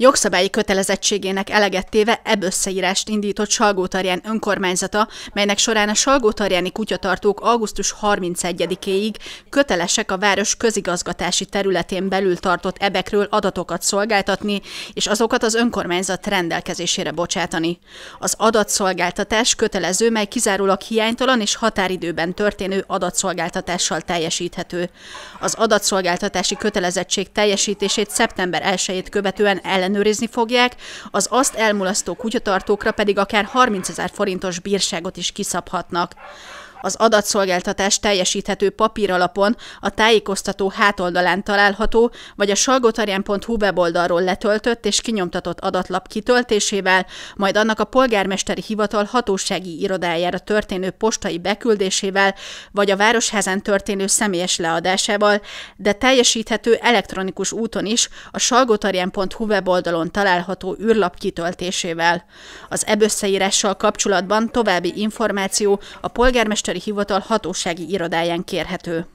Jogszabályi kötelezettségének eleget téve ebb összeírást indított Salgótarján önkormányzata, melynek során a salgótarjáni kutyatartók augusztus 31-éig kötelesek a város közigazgatási területén belül tartott ebekről adatokat szolgáltatni, és azokat az önkormányzat rendelkezésére bocsátani. Az adatszolgáltatás kötelező, mely kizárólag hiánytalan és határidőben történő adatszolgáltatással teljesíthető. Az adatszolgáltatási kötelezettség teljesítését szeptember 1 követően ellen ellenőrizni fogják, az azt elmulasztó kutyatartókra pedig akár 30 ezer forintos bírságot is kiszabhatnak az adatszolgáltatás teljesíthető papíralapon a tájékoztató hátoldalán található, vagy a salgotarján.hu weboldalról letöltött és kinyomtatott adatlap kitöltésével, majd annak a polgármesteri hivatal hatósági irodájára történő postai beküldésével, vagy a városházán történő személyes leadásával, de teljesíthető elektronikus úton is a salgotarján.hu weboldalon található űrlap kitöltésével. Az ebösszeírással kapcsolatban további információ a polgármester polgármesteri hivatal hatósági irodáján kérhető.